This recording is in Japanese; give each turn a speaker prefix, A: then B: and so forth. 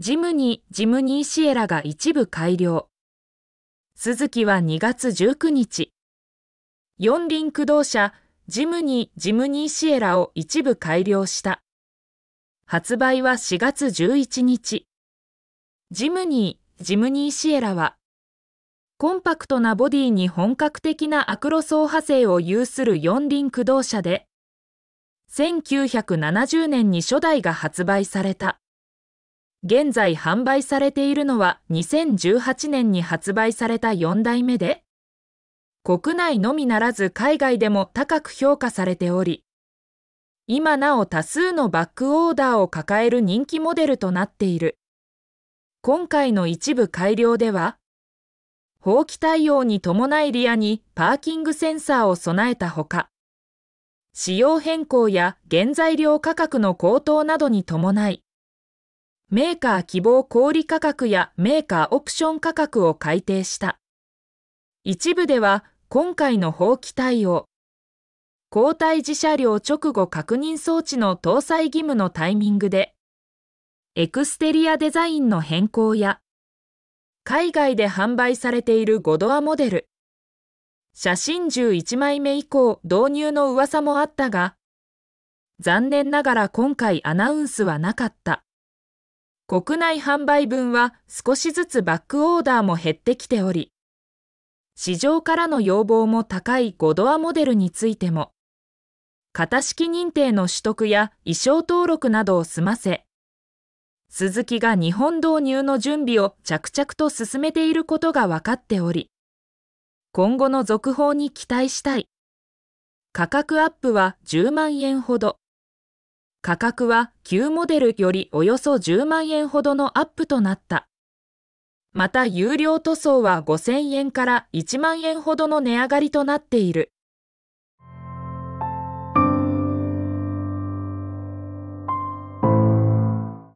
A: ジムニー、ジムニーシエラが一部改良。鈴木は2月19日、四輪駆動車、ジムニー、ジムニーシエラを一部改良した。発売は4月11日。ジムニー、ジムニーシエラは、コンパクトなボディに本格的なアクロ走破性を有する四輪駆動車で、1970年に初代が発売された。現在販売されているのは2018年に発売された4代目で、国内のみならず海外でも高く評価されており、今なお多数のバックオーダーを抱える人気モデルとなっている。今回の一部改良では、放棄対応に伴いリアにパーキングセンサーを備えたほか、仕様変更や原材料価格の高騰などに伴い、メーカー希望小売価格やメーカーオプション価格を改定した。一部では今回の法規対応、交代自社料直後確認装置の搭載義務のタイミングで、エクステリアデザインの変更や、海外で販売されている5ドアモデル、写真11枚目以降導入の噂もあったが、残念ながら今回アナウンスはなかった。国内販売分は少しずつバックオーダーも減ってきており、市場からの要望も高い5ドアモデルについても、型式認定の取得や衣装登録などを済ませ、鈴木が日本導入の準備を着々と進めていることが分かっており、今後の続報に期待したい。価格アップは10万円ほど。価格は旧モデルよりおよそ10万円ほどのアップとなった。また有料塗装は5000円から1万円ほどの値上がりとなっている。